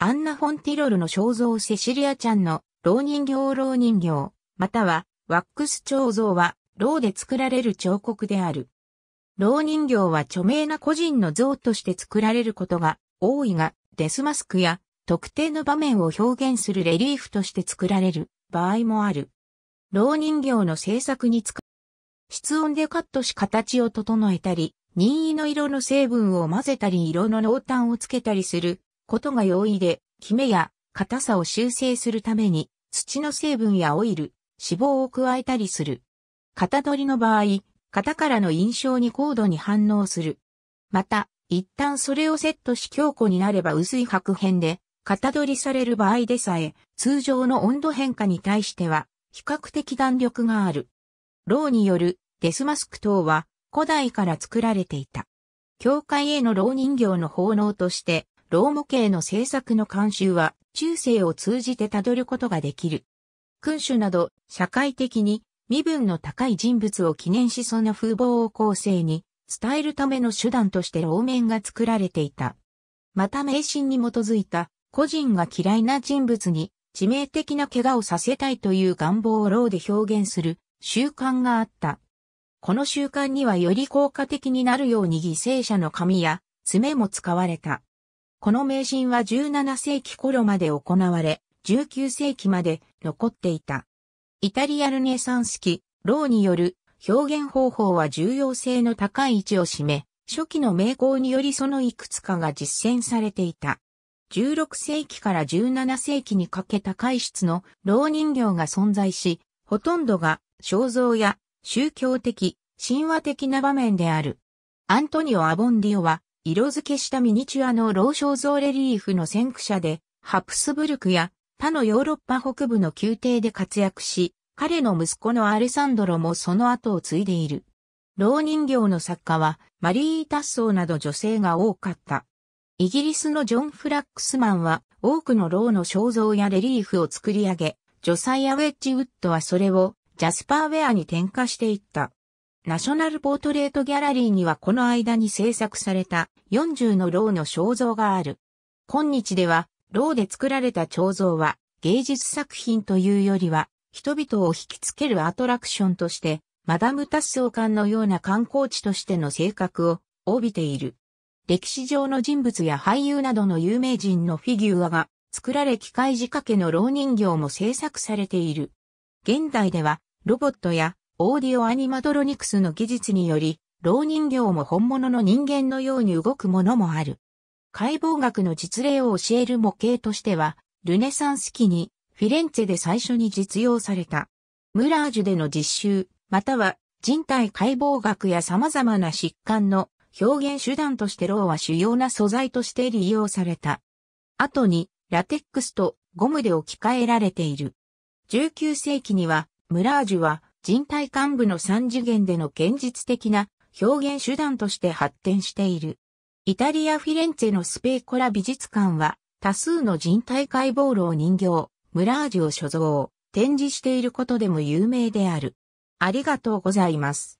アンナ・フォンティロルの肖像セシリアちゃんの、老人形老人形、または、ワックス彫像は、老で作られる彫刻である。老人形は著名な個人の像として作られることが多いが、デスマスクや特定の場面を表現するレリーフとして作られる場合もある。老人形の制作に使う。室温でカットし形を整えたり、任意の色の成分を混ぜたり色の濃淡をつけたりすることが容易で、キメや硬さを修正するために、土の成分やオイル、脂肪を加えたりする。型取りの場合、型からの印象に高度に反応する。また、一旦それをセットし強固になれば薄い白片で、型取りされる場合でさえ、通常の温度変化に対しては、比較的弾力がある。ローによるデスマスク等は古代から作られていた。教会への老人形の奉納としてロー模型の制作の慣習は、中世を通じてたどることができる。君主など、社会的に身分の高い人物を記念しその風貌を後世に伝えるための手段として老面が作られていた。また迷信に基づいた個人が嫌いな人物に致命的な怪我をさせたいという願望を老で表現する習慣があった。この習慣にはより効果的になるように犠牲者の髪や爪も使われた。この迷信は17世紀頃まで行われ、19世紀まで残っていた。イタリアルネサンス期、ローによる表現方法は重要性の高い位置を占め、初期の名工によりそのいくつかが実践されていた。16世紀から17世紀にかけた海質の老人形が存在し、ほとんどが肖像や宗教的、神話的な場面である。アントニオ・アボンディオは色付けしたミニチュアの老肖像レリーフの先駆者で、ハプスブルクや他のヨーロッパ北部の宮廷で活躍し、彼の息子のアレサンドロもその後を継いでいる。老人形の作家はマリー・タッソーなど女性が多かった。イギリスのジョン・フラックスマンは多くの老の肖像やレリーフを作り上げ、ジョサイア・ウェッジウッドはそれをジャスパー・ウェアに転化していった。ナショナルポートレートギャラリーにはこの間に制作された40のローの肖像がある。今日では、ローで作られた彫像は芸術作品というよりは、人々を引きつけるアトラクションとして、マダム・タッソー館のような観光地としての性格を帯びている。歴史上の人物や俳優などの有名人のフィギュアが作られ機械仕掛けの老人形も制作されている。現代ではロボットやオーディオアニマトロニクスの技術により、老人形も本物の人間のように動くものもある。解剖学の実例を教える模型としては、ルネサンス期にフィレンツェで最初に実用された。ムラージュでの実習、または人体解剖学や様々な疾患の表現手段としてローは主要な素材として利用された。後にラテックスとゴムで置き換えられている。19世紀にはムラージュは人体幹部の三次元での現実的な表現手段として発展している。イタリア・フィレンツェのスペーコラ美術館は多数の人体解剖炉人形、ムラージュを所蔵、展示していることでも有名である。ありがとうございます。